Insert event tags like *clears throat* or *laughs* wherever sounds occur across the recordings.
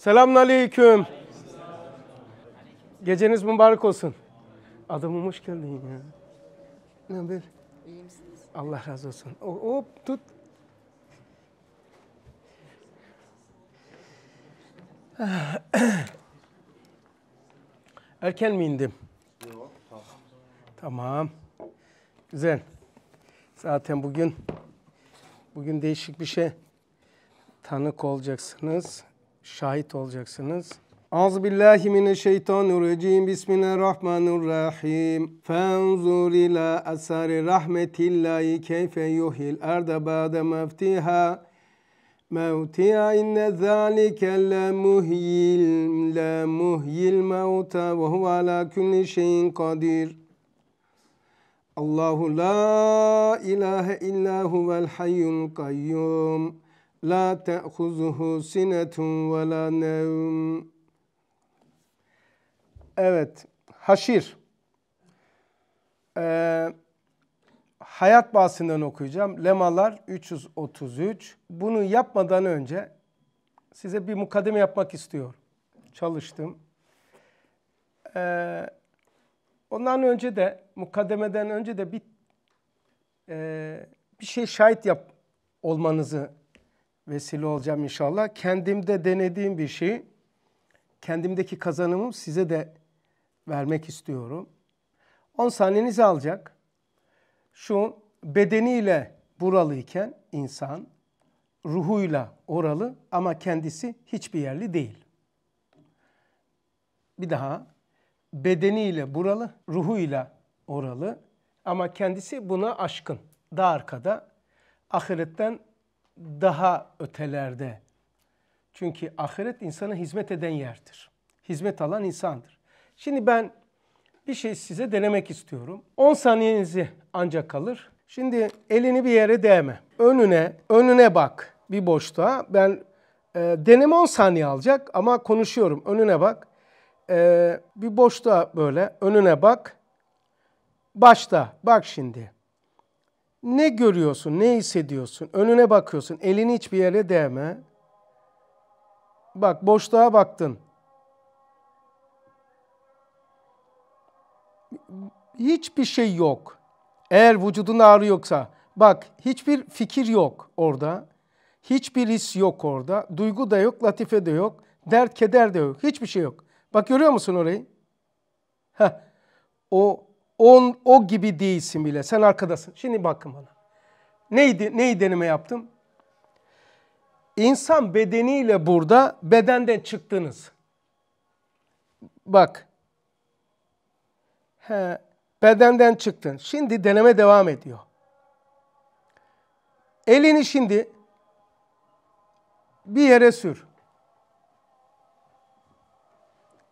Selamun aleyküm. Geceniz mübarek olsun. Adamım hoş geldin ya. Ne haber? İyi misiniz? Allah razı olsun. Hop tut. Erken mi indim? Tamam. Güzel. Zaten bugün bugün değişik bir şey tanık olacaksınız şahit olacaksınız. Ağzı billahi mineşşeytanirracim. Bismillahirrahmanirrahim. Fenzur ila asari rahmetillahi keyfe yuhil arda ba'de meftiha. Mevtiha inne zâlike la muhyil le muhyil mevta ve huve ala kulli şeyin kadir. Allahu la ilahe illa huvel hayyul kayyum. La te'huzuhu sinetun ve la nevm. Evet, haşir. Ee, hayat bahsinden okuyacağım. Lemalar 333. Bunu yapmadan önce size bir mukaddeme yapmak istiyorum. Çalıştım. Ee, ondan önce de, mukademeden önce de bir e, bir şey şahit yap olmanızı vesile olacağım inşallah. Kendimde denediğim bir şey, kendimdeki kazanımı size de vermek istiyorum. 10 saniyenizi alacak. Şu bedeniyle buralıyken insan, ruhuyla oralı ama kendisi hiçbir yerli değil. Bir daha bedeniyle buralı, ruhuyla oralı ama kendisi buna aşkın. Daha arkada ahiretten daha ötelerde. Çünkü ahiret insana hizmet eden yerdir. Hizmet alan insandır. Şimdi ben bir şey size denemek istiyorum. 10 saniyenizi ancak kalır. Şimdi elini bir yere değme. Önüne, önüne bak bir boşluğa. Ben e, deneme 10 saniye alacak ama konuşuyorum. Önüne bak. E, bir boşluğa böyle önüne bak. Başta bak şimdi. Ne görüyorsun, ne hissediyorsun? Önüne bakıyorsun, elini hiçbir yere değme. Bak boşluğa baktın. Hiçbir şey yok. Eğer vücudun ağrı yoksa, bak hiçbir fikir yok orada. Hiçbir his yok orada. Duygu da yok, latife de yok. Dert, keder de yok. Hiçbir şey yok. Bak görüyor musun orayı? Heh. O on, o gibi değilsin bile. Sen arkadasın. Şimdi bakın bana. Neydi, neyi deneme yaptım? İnsan bedeniyle burada bedenden çıktınız. Bak. He, bedenden çıktın. Şimdi deneme devam ediyor. Elini şimdi bir yere sür.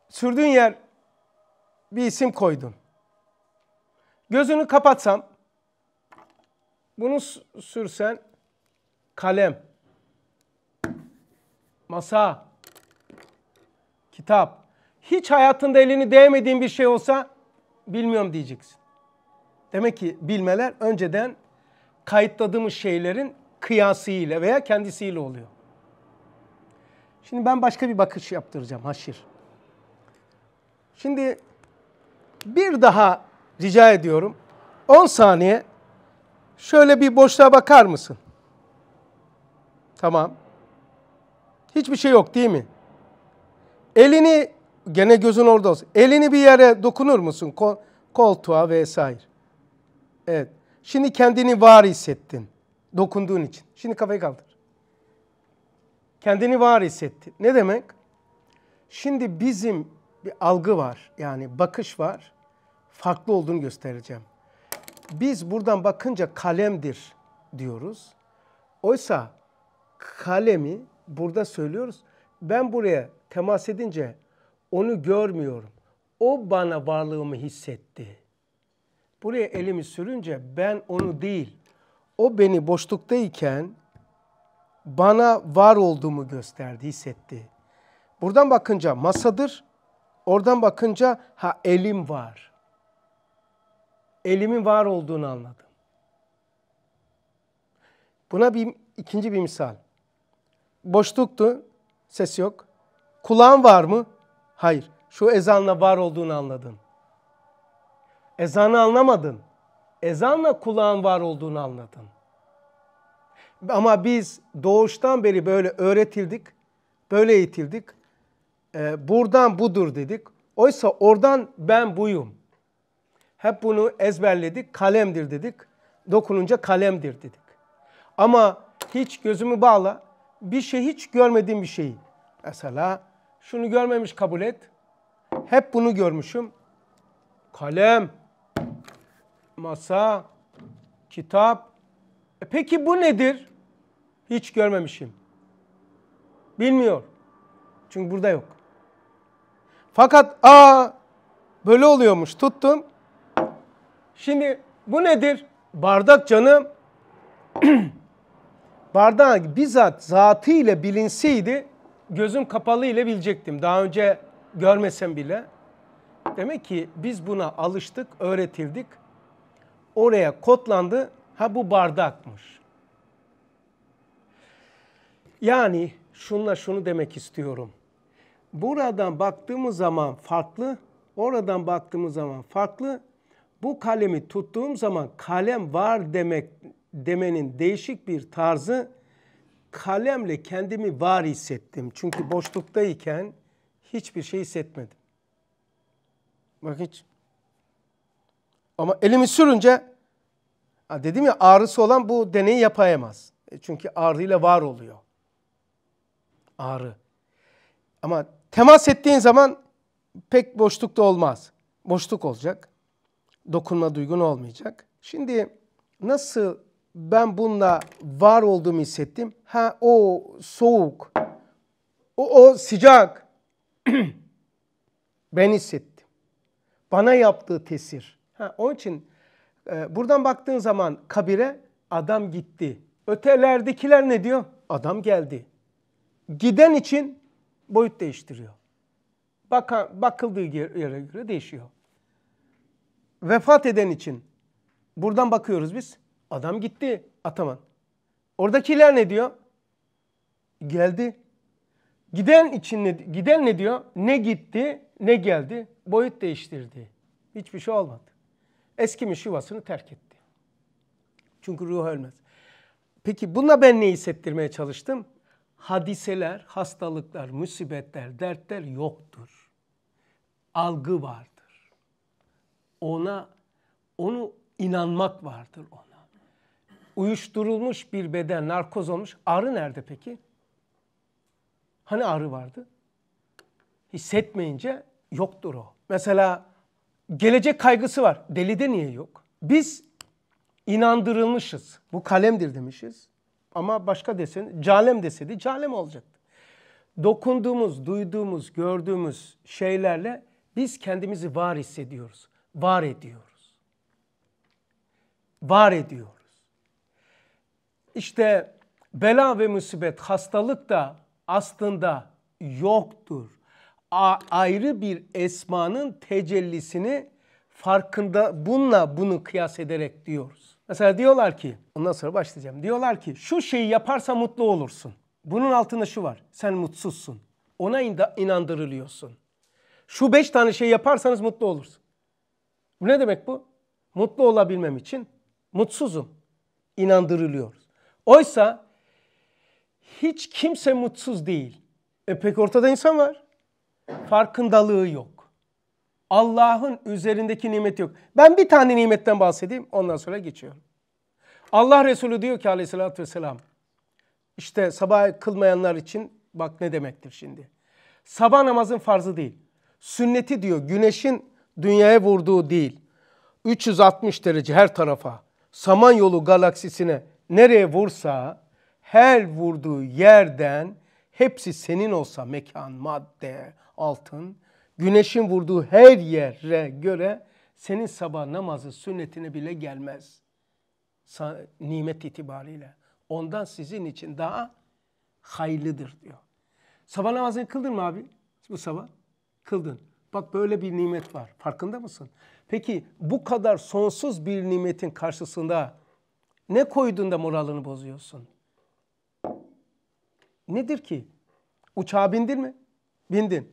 Sürdüğün yer bir isim koydun. Gözünü kapatsam, bunu sürsen kalem, masa, kitap. Hiç hayatında elini değmediğin bir şey olsa bilmiyorum diyeceksin. Demek ki bilmeler önceden kayıtladığımız şeylerin kıyasıyla veya kendisiyle oluyor. Şimdi ben başka bir bakış yaptıracağım haşir. Şimdi bir daha rica ediyorum. 10 saniye şöyle bir boşluğa bakar mısın? Tamam. Hiçbir şey yok değil mi? Elini gene gözün orada olsun. Elini bir yere dokunur musun? Ko koltuğa vesaire. Evet. Şimdi kendini var hissettin. Dokunduğun için. Şimdi kafayı kaldır. Kendini var hissettin. Ne demek? Şimdi bizim bir algı var. Yani bakış var farklı olduğunu göstereceğim. Biz buradan bakınca kalemdir diyoruz. Oysa kalemi burada söylüyoruz. Ben buraya temas edince onu görmüyorum. O bana varlığımı hissetti. Buraya elimi sürünce ben onu değil, o beni boşluktayken bana var olduğumu gösterdi, hissetti. Buradan bakınca masadır, oradan bakınca ha elim var elimin var olduğunu anladım. Buna bir ikinci bir misal. Boşluktu, ses yok. Kulağın var mı? Hayır. Şu ezanla var olduğunu anladın. Ezanı anlamadın. Ezanla kulağın var olduğunu anladın. Ama biz doğuştan beri böyle öğretildik, böyle eğitildik. Ee, buradan budur dedik. Oysa oradan ben buyum. Hep bunu ezberledik. Kalemdir dedik. Dokununca kalemdir dedik. Ama hiç gözümü bağla. Bir şey hiç görmediğim bir şeyi. Mesela şunu görmemiş kabul et. Hep bunu görmüşüm. Kalem, masa, kitap. E peki bu nedir? Hiç görmemişim. Bilmiyor. Çünkü burada yok. Fakat aa böyle oluyormuş tuttum. Şimdi bu nedir? Bardak canı *clears throat* bardağın bizzat zatı bilinseydi gözüm kapalı ile bilecektim. Daha önce görmesem bile. Demek ki biz buna alıştık, öğretildik. Oraya kodlandı. Ha bu bardakmış. Yani şunla şunu demek istiyorum. Buradan baktığımız zaman farklı, oradan baktığımız zaman farklı bu kalemi tuttuğum zaman kalem var demek demenin değişik bir tarzı kalemle kendimi var hissettim. Çünkü boşluktayken hiçbir şey hissetmedim. Bak hiç. Ama elimi sürünce dedim ya ağrısı olan bu deneyi yapayamaz. E, çünkü ağrıyla var oluyor. Ağrı. Ama temas ettiğin zaman pek boşlukta olmaz. Boşluk olacak dokunma duygun olmayacak. Şimdi nasıl ben bununla var olduğumu hissettim. Ha o soğuk, o, o sıcak *clears throat* ben hissettim. Bana yaptığı tesir. Ha, onun için e, buradan baktığın zaman kabire adam gitti. Ötelerdekiler ne diyor? Adam geldi. Giden için boyut değiştiriyor. Baka, bakıldığı yere göre değişiyor vefat eden için. Buradan bakıyoruz biz. Adam gitti Ataman. Oradakiler ne diyor? Geldi. Giden için ne, giden ne diyor? Ne gitti ne geldi. Boyut değiştirdi. Hiçbir şey olmadı. Eskimiş yuvasını terk etti. Çünkü ruh ölmez. Peki buna ben ne hissettirmeye çalıştım? Hadiseler, hastalıklar, musibetler, dertler yoktur. Algı vardır ona onu inanmak vardır ona. Uyuşturulmuş bir beden, narkoz olmuş. Arı nerede peki? Hani arı vardı? Hissetmeyince yoktur o. Mesela gelecek kaygısı var. Delide niye yok? Biz inandırılmışız. Bu kalemdir demişiz. Ama başka desin, calem deseydi calem olacaktı. Dokunduğumuz, duyduğumuz, gördüğümüz şeylerle biz kendimizi var hissediyoruz var ediyoruz. Var ediyoruz. İşte bela ve musibet, hastalık da aslında yoktur. A ayrı bir esmanın tecellisini farkında bununla bunu kıyas ederek diyoruz. Mesela diyorlar ki, ondan sonra başlayacağım. Diyorlar ki şu şeyi yaparsa mutlu olursun. Bunun altında şu var, sen mutsuzsun. Ona inandırılıyorsun. Şu beş tane şey yaparsanız mutlu olursun. Bu ne demek bu? Mutlu olabilmem için mutsuzum. İnandırılıyoruz. Oysa hiç kimse mutsuz değil. E pek ortada insan var. Farkındalığı yok. Allah'ın üzerindeki nimet yok. Ben bir tane nimetten bahsedeyim ondan sonra geçiyorum. Allah Resulü diyor ki aleyhissalatü vesselam İşte sabah kılmayanlar için bak ne demektir şimdi. Sabah namazın farzı değil. Sünneti diyor güneşin dünyaya vurduğu değil, 360 derece her tarafa, Samanyolu galaksisine nereye vursa, her vurduğu yerden hepsi senin olsa mekan, madde, altın, güneşin vurduğu her yere göre senin sabah namazı sünnetine bile gelmez. Nimet itibariyle. Ondan sizin için daha hayırlıdır diyor. Sabah namazını kıldın mı abi? Bu sabah kıldın. Bak böyle bir nimet var. Farkında mısın? Peki bu kadar sonsuz bir nimetin karşısında ne koydun da moralini bozuyorsun? Nedir ki? Uçağa bindin mi? Bindin.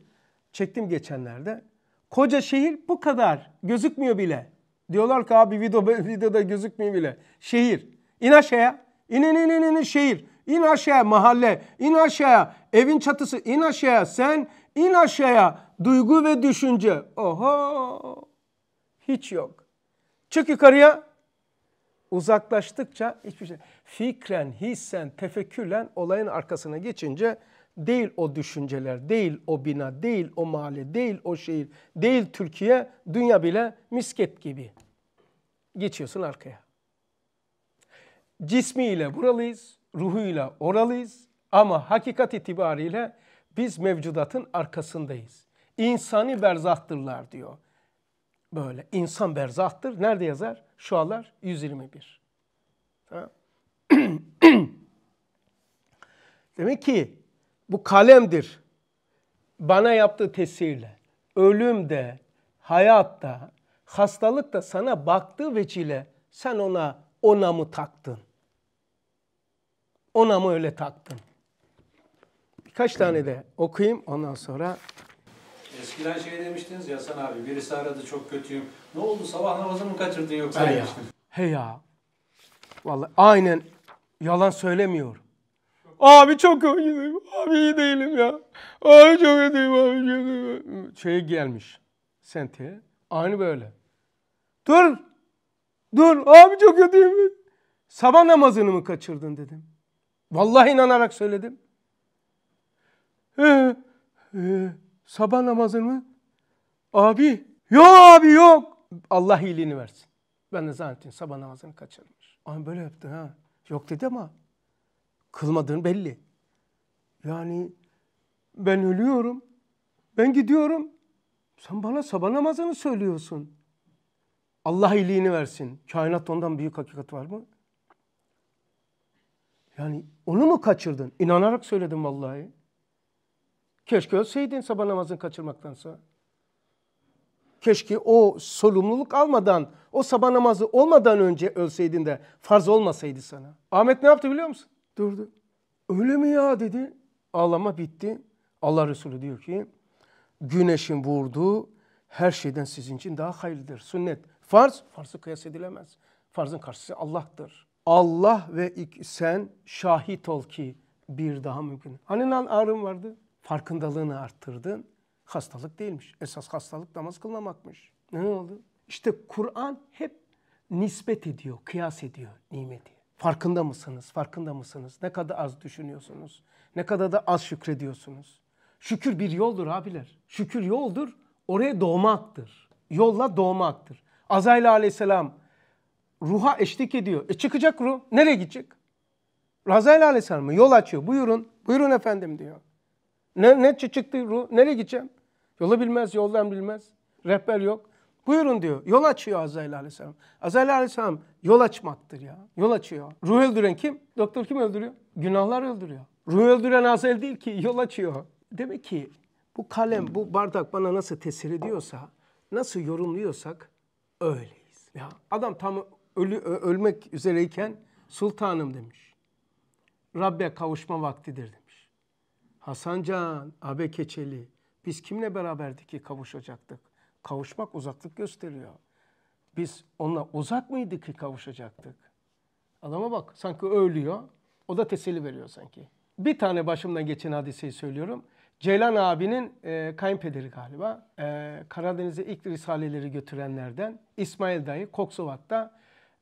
Çektim geçenlerde. Koca şehir bu kadar. Gözükmüyor bile. Diyorlar ki abi video, *laughs* videoda gözükmüyor bile. Şehir. İn aşağıya. İn in in in, in şehir. İn aşağıya mahalle. İn aşağıya evin çatısı. İn aşağıya sen İn aşağıya duygu ve düşünce. Oho hiç yok. Çık yukarıya uzaklaştıkça hiçbir şey. Fikren, hissen, tefekkürlen olayın arkasına geçince değil o düşünceler, değil o bina, değil o mahalle, değil o şehir, değil Türkiye, dünya bile misket gibi. Geçiyorsun arkaya. Cismiyle buralıyız, ruhuyla oralıyız ama hakikat itibariyle biz mevcudatın arkasındayız. İnsani berzahtırlar diyor. Böyle insan berzahtır. Nerede yazar? Şualar 121. Ha? *clears throat* Demek ki bu kalemdir. Bana yaptığı tesirle. Ölümde, hayatta, hastalıkta sana baktığı veçile sen ona o namı taktın. O namı öyle taktın birkaç tane de okuyayım ondan sonra. Eskiden şey demiştiniz ya sen abi birisi aradı çok kötüyüm. Ne oldu sabah namazını mı kaçırdın yoksa? He ya. He ya. Vallahi aynen yalan söylemiyor. Abi çok kötüyüm. Abi iyi değilim ya. Abi çok kötüyüm. Abi kötüyüm. Şeye gelmiş. Sentiye. Aynı böyle. Dur. Dur. Abi çok kötüyüm. Sabah namazını mı kaçırdın dedim. Vallahi inanarak söyledim. Ee, e, sabah namazını, Abi, yok abi yok. Allah iyiliğini versin. Ben de zannettim sabah namazını kaçırmış. Ama böyle yaptı ha. Yok dedi ama kılmadığın belli. Yani ben ölüyorum. Ben gidiyorum. Sen bana sabah namazını söylüyorsun. Allah iyiliğini versin. Kainat ondan büyük hakikat var mı? Yani onu mu kaçırdın? İnanarak söyledim vallahi. Keşke ölseydin sabah namazını kaçırmaktansa. Keşke o sorumluluk almadan, o sabah namazı olmadan önce ölseydin de farz olmasaydı sana. Ahmet ne yaptı biliyor musun? Durdu. Öyle mi ya dedi. Ağlama bitti. Allah Resulü diyor ki güneşin vurduğu her şeyden sizin için daha hayırlıdır. Sünnet. Farz, farzı kıyas edilemez. Farzın karşısı Allah'tır. Allah ve sen şahit ol ki bir daha mümkün. Hani lan ağrım vardı? farkındalığını arttırdın. Hastalık değilmiş. Esas hastalık namaz kılmamakmış. Ne oldu? İşte Kur'an hep nispet ediyor, kıyas ediyor nimeti. Farkında mısınız? Farkında mısınız? Ne kadar az düşünüyorsunuz? Ne kadar da az şükrediyorsunuz? Şükür bir yoldur abiler. Şükür yoldur, oraya doğmaktır. Yolla doğmaktır. Azrail aleyhisselam ruha eşlik ediyor. E çıkacak ruh. Nereye gidecek? Azrail aleyhisselam yol açıyor. Buyurun, buyurun efendim diyor. Ne, ne çıktı ruh? Nereye gideceğim? Yolu bilmez, yoldan bilmez. Rehber yok. Buyurun diyor. Yol açıyor Azrail Aleyhisselam. Azrail Aleyhisselam yol açmaktır ya. Yol açıyor. Ruh öldüren kim? Doktor kim öldürüyor? Günahlar öldürüyor. Ruh öldüren Azrail değil ki yol açıyor. Demek ki bu kalem, bu bardak bana nasıl tesir ediyorsa, nasıl yorumluyorsak öyleyiz. Ya adam tam ölü, ölmek üzereyken sultanım demiş. Rabbe kavuşma vaktidir demiş. Hasancan, Abe Keçeli biz kimle beraberdik ki kavuşacaktık? Kavuşmak uzaklık gösteriyor. Biz onunla uzak mıydık ki kavuşacaktık? Adama bak sanki ölüyor. O da teselli veriyor sanki. Bir tane başımdan geçen hadiseyi söylüyorum. Ceylan abinin e, kayınpederi galiba. E, Karadeniz'e ilk risaleleri götürenlerden İsmail dayı Koksovat'ta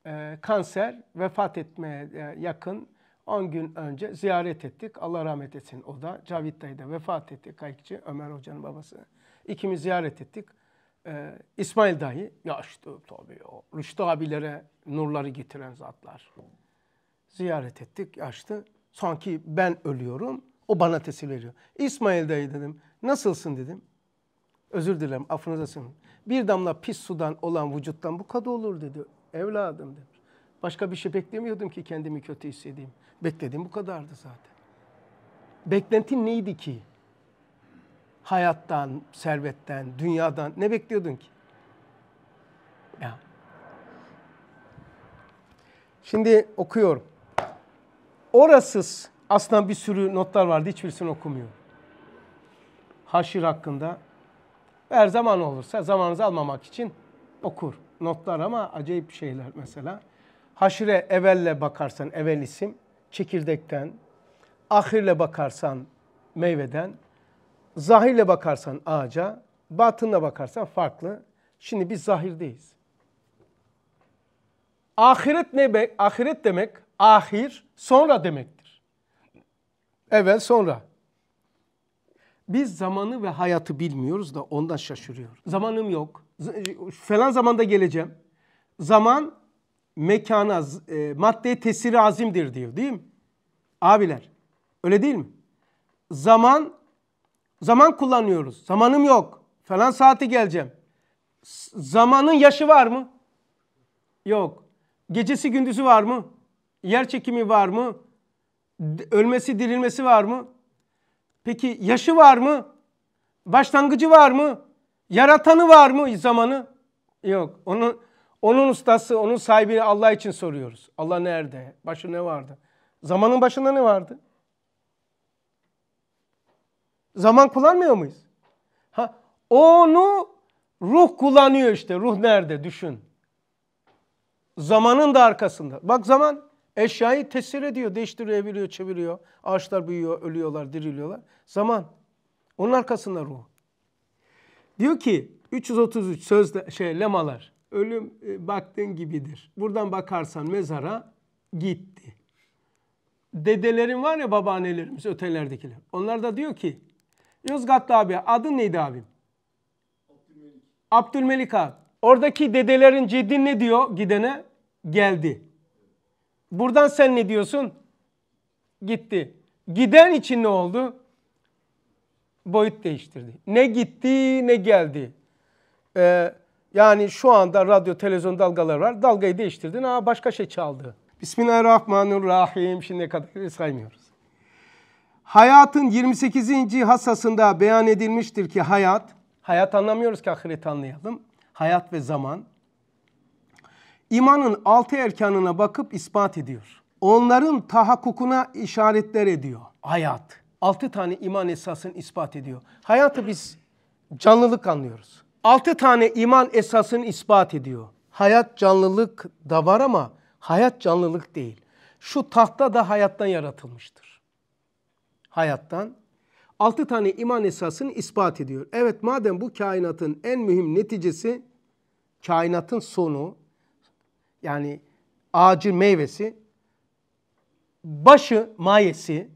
e, kanser, vefat etmeye e, yakın 10 gün önce ziyaret ettik. Allah rahmet etsin o da. Cavit dayı da vefat etti. Kayıkçı Ömer Hoca'nın babası. İkimiz ziyaret ettik. Ee, İsmail dayı yaşlı tabii o. Rüştü abilere nurları getiren zatlar. Ziyaret ettik Yaştı. Sanki ben ölüyorum. O bana tesir veriyor. İsmail dayı dedim. Nasılsın dedim. Özür dilerim affınıza sığınırım. Bir damla pis sudan olan vücuttan bu kadı olur dedi. Evladım dedi. Başka bir şey beklemiyordum ki kendimi kötü hissedeyim. Beklediğim bu kadardı zaten. Beklentin neydi ki? Hayattan, servetten, dünyadan ne bekliyordun ki? Ya. Şimdi okuyorum. Orasız aslında bir sürü notlar vardı. Hiçbirisini okumuyorum. Haşir hakkında her zaman olursa zamanınızı almamak için okur. Notlar ama acayip şeyler mesela. Haşire evvelle bakarsan evvel isim, çekirdekten. Ahirle bakarsan meyveden. Zahirle bakarsan ağaca. Batınla bakarsan farklı. Şimdi biz zahirdeyiz. Ahiret ne demek? Ahiret demek ahir sonra demektir. Evvel sonra. Biz zamanı ve hayatı bilmiyoruz da ondan şaşırıyoruz. Zamanım yok. Falan zamanda geleceğim. Zaman mekana, e, maddeye tesiri azimdir diyor değil mi? Abiler öyle değil mi? Zaman, zaman kullanıyoruz. Zamanım yok. Falan saati geleceğim. zamanın yaşı var mı? Yok. Gecesi gündüzü var mı? Yer çekimi var mı? Ölmesi dirilmesi var mı? Peki yaşı var mı? Başlangıcı var mı? Yaratanı var mı zamanı? Yok. Onu onun ustası, onun sahibini Allah için soruyoruz. Allah nerede? Başı ne vardı? Zamanın başında ne vardı? Zaman kullanmıyor muyuz? Ha, onu ruh kullanıyor işte. Ruh nerede? Düşün. Zamanın da arkasında. Bak zaman eşyayı tesir ediyor, değiştiriyor, eviriyor, çeviriyor. Ağaçlar büyüyor, ölüyorlar, diriliyorlar. Zaman. Onun arkasında ruh. Diyor ki 333 sözde şey lemalar ölüm e, baktığın gibidir. Buradan bakarsan mezara gitti. Dedelerin var ya babaannelerimiz ötelerdekiler. Onlar da diyor ki Yozgatlı abi adın neydi abim? Abdülmelik. Abdülmelik abi. Oradaki dedelerin ciddi ne diyor gidene? Geldi. Buradan sen ne diyorsun? Gitti. Giden için ne oldu? Boyut değiştirdi. Ne gitti ne geldi. Ee, yani şu anda radyo, televizyon dalgaları var. Dalgayı değiştirdin. Aa başka şey çaldı. Bismillahirrahmanirrahim. Şimdiye kadar saymıyoruz. Hayatın 28. hassasında beyan edilmiştir ki hayat, hayat anlamıyoruz ki ahiret anlayalım. Hayat ve zaman. İmanın altı erkanına bakıp ispat ediyor. Onların tahakkukuna işaretler ediyor. Hayat. Altı tane iman esasını ispat ediyor. Hayatı biz canlılık anlıyoruz altı tane iman esasını ispat ediyor. Hayat canlılık da var ama hayat canlılık değil. Şu tahta da hayattan yaratılmıştır. Hayattan. Altı tane iman esasını ispat ediyor. Evet madem bu kainatın en mühim neticesi kainatın sonu yani ağacın meyvesi başı mayesi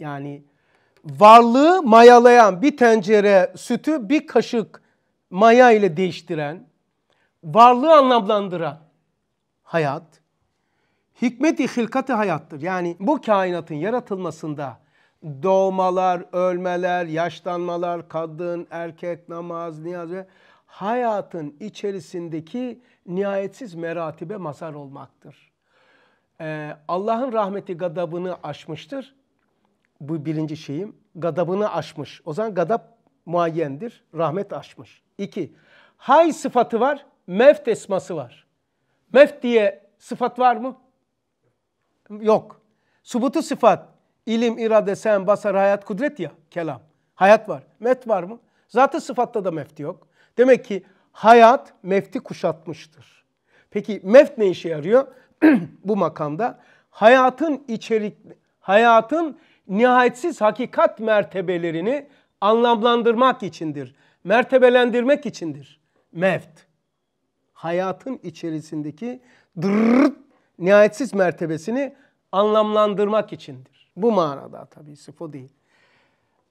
yani varlığı mayalayan bir tencere sütü bir kaşık maya ile değiştiren, varlığı anlamlandıran hayat, hikmeti hilkati hayattır. Yani bu kainatın yaratılmasında doğmalar, ölmeler, yaşlanmalar, kadın, erkek, namaz, niyaz ve hayatın içerisindeki nihayetsiz meratibe mazar olmaktır. Ee, Allah'ın rahmeti gadabını aşmıştır. Bu birinci şeyim. Gadabını aşmış. O zaman gadap muayyendir. Rahmet aşmış. İki, Hay sıfatı var, meft esması var. Meft diye sıfat var mı? Yok. Subutu sıfat, ilim, irade, sen, basar, hayat, kudret ya, kelam. Hayat var. Meft var mı? Zatı sıfatta da meft yok. Demek ki hayat mefti kuşatmıştır. Peki meft ne işe yarıyor? *clears throat* Bu makamda hayatın içerik, hayatın nihayetsiz hakikat mertebelerini anlamlandırmak içindir mertebelendirmek içindir. Mevt. Hayatın içerisindeki dırrt nihayetsiz mertebesini anlamlandırmak içindir. Bu manada tabii sırf değil.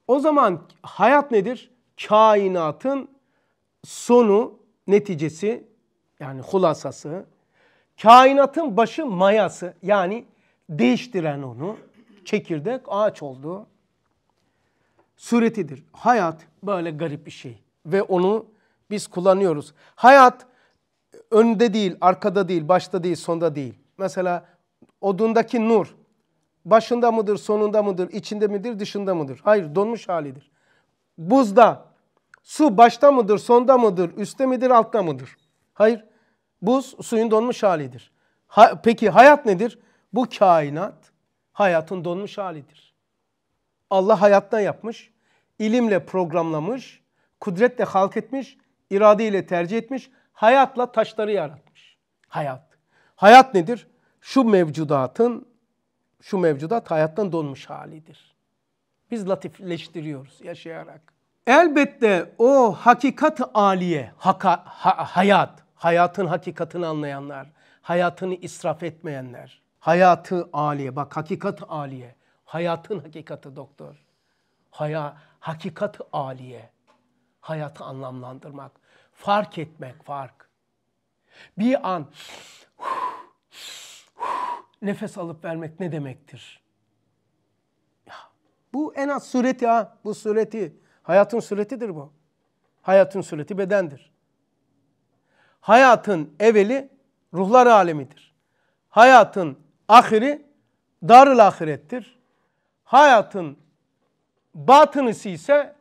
O zaman hayat nedir? Kainatın sonu, neticesi yani hulasası, kainatın başı mayası yani değiştiren onu, çekirdek ağaç oldu suretidir. Hayat böyle garip bir şey ve onu biz kullanıyoruz. Hayat önde değil, arkada değil, başta değil, sonda değil. Mesela odundaki nur başında mıdır, sonunda mıdır, içinde midir, dışında mıdır? Hayır, donmuş halidir. Buzda su başta mıdır, sonda mıdır, üstte midir, altta mıdır? Hayır, buz suyun donmuş halidir. Ha, peki hayat nedir? Bu kainat hayatın donmuş halidir. Allah hayattan yapmış, ilimle programlamış, kudretle halk etmiş, iradeyle tercih etmiş, hayatla taşları yaratmış. Hayat. Hayat nedir? Şu mevcudatın, şu mevcudat hayattan donmuş halidir. Biz latifleştiriyoruz yaşayarak. Elbette o hakikat aliye, haka, ha, hayat, hayatın hakikatini anlayanlar, hayatını israf etmeyenler, hayatı aliye, bak hakikat aliye, hayatın hakikati doktor, haya, hakikat aliye, hayatı anlamlandırmak. Fark etmek, fark. Bir an nefes alıp vermek ne demektir? Ya, bu en az sureti ha, bu sureti. Hayatın suretidir bu. Hayatın sureti bedendir. Hayatın evveli ruhlar alemidir. Hayatın ahiri darül ahirettir. Hayatın batınısı ise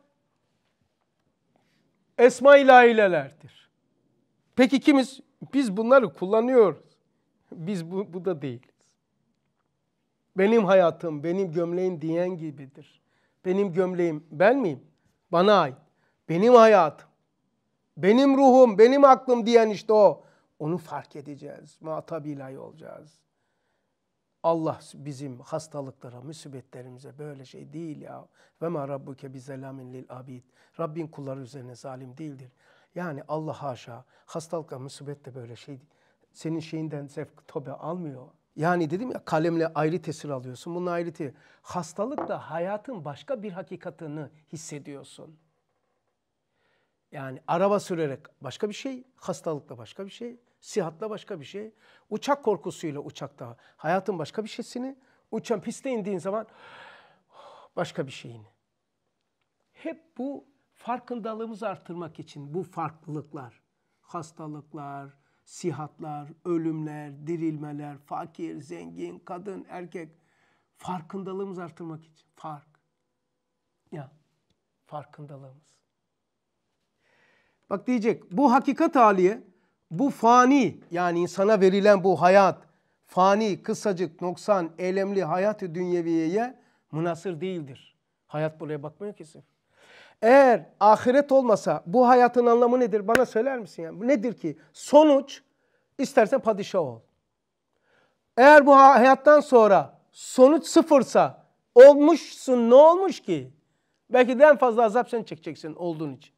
esma ilahilerdir. Peki kimiz? Biz bunları kullanıyoruz. Biz bu, bu da değiliz. Benim hayatım, benim gömleğim diyen gibidir. Benim gömleğim ben miyim? Bana ait. Benim hayatım, benim ruhum, benim aklım diyen işte o. Onu fark edeceğiz. Muhatap ilahi olacağız. Allah bizim hastalıklara, musibetlerimize böyle şey değil ya. Ve ma rabbuke bizelamin lil abid. Rabbin kulları üzerine zalim değildir. Yani Allah haşa hastalıkla musibet de böyle şey Senin şeyinden sef tobe almıyor. Yani dedim ya kalemle ayrı tesir alıyorsun. Bunun ayrı tesir. Hastalıkla hayatın başka bir hakikatını hissediyorsun. Yani araba sürerek başka bir şey, hastalıkla başka bir şey, Sihatla başka bir şey. Uçak korkusuyla uçakta hayatın başka bir şeysini. Uçan piste indiğin zaman başka bir şeyini. Hep bu farkındalığımızı artırmak için bu farklılıklar, hastalıklar, sihatlar, ölümler, dirilmeler, fakir, zengin, kadın, erkek farkındalığımızı artırmak için fark. Ya farkındalığımız. Bak diyecek bu hakikat haliye bu fani yani insana verilen bu hayat fani, kısacık, noksan, elemli hayat dünyeviyeye münasır değildir. Hayat buraya bakmıyor ki sırf. Eğer ahiret olmasa bu hayatın anlamı nedir? Bana söyler misin? Yani? Nedir ki? Sonuç istersen padişah ol. Eğer bu hayattan sonra sonuç sıfırsa olmuşsun ne olmuş ki? Belki de en fazla azap sen çekeceksin olduğun için.